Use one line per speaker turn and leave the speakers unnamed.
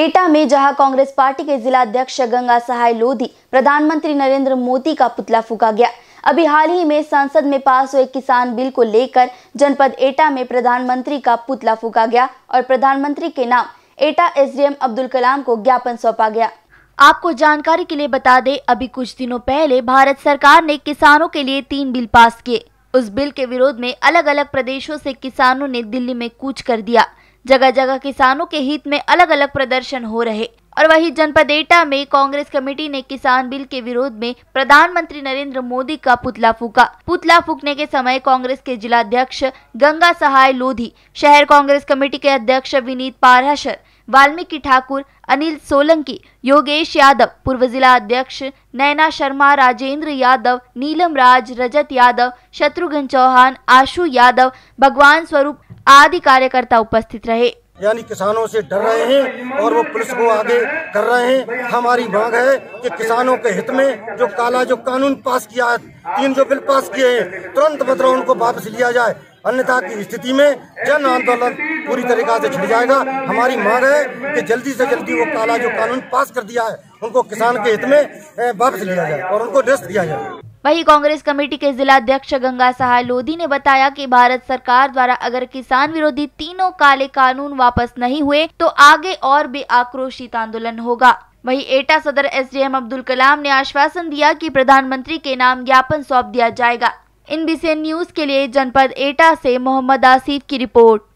एटा में जहां कांग्रेस पार्टी के जिला अध्यक्ष गंगा सहाय लोधी प्रधानमंत्री नरेंद्र मोदी का पुतला फूका गया अभी हाल ही में संसद में पास हुए किसान बिल को लेकर जनपद एटा में प्रधानमंत्री का पुतला फूका गया और प्रधानमंत्री के नाम एटा एसडीएम अब्दुल कलाम को ज्ञापन सौंपा गया आपको जानकारी के लिए बता दें अभी कुछ दिनों पहले भारत सरकार ने किसानों के लिए तीन बिल पास किए उस बिल के विरोध में अलग अलग प्रदेशों से किसानों ने दिल्ली में कूच कर दिया जगह जगह किसानों के हित में अलग अलग प्रदर्शन हो रहे और वही जनपद एटा में कांग्रेस कमेटी ने किसान बिल के विरोध में प्रधानमंत्री नरेंद्र मोदी का पुतला फूका पुतला फूकने के समय कांग्रेस के जिलाध्यक्ष गंगा सहाय लोधी शहर कांग्रेस कमेटी के अध्यक्ष विनीत पारहशर वाल्मीकि ठाकुर अनिल सोलंकी योगेश यादव पूर्व जिला अध्यक्ष नैना शर्मा राजेंद्र यादव नीलम राज रजत यादव शत्रुघ्न चौहान आशु यादव भगवान स्वरूप आदि कार्यकर्ता उपस्थित रहे
यानी किसानों से डर रहे हैं और वो पुलिस को आगे कर रहे हैं हमारी मांग है कि किसानों के हित में जो काला जो कानून पास किया है तीन जो बिल पास किए हैं तुरंत मतलब उनको वापस लिया जाए अन्यथा की स्थिति में जन आंदोलन पूरी तरीका से छिड़ जाएगा हमारी मांग है कि जल्दी से जल्दी वो काला जो कानून पास कर दिया है उनको किसान के हित में वापस लिया जाए और उनको रेस्ट दिया जाए
वहीं कांग्रेस कमेटी के जिलाध्यक्ष गंगा सहाय लोधी ने बताया कि भारत सरकार द्वारा अगर किसान विरोधी तीनों काले कानून वापस नहीं हुए तो आगे और भी आक्रोशित आंदोलन होगा वहीं एटा सदर एसडीएम अब्दुल कलाम ने आश्वासन दिया कि प्रधानमंत्री के नाम ज्ञापन सौंप दिया जाएगा इन बीसीएन न्यूज के लिए जनपद एटा ऐसी मोहम्मद आसिफ की रिपोर्ट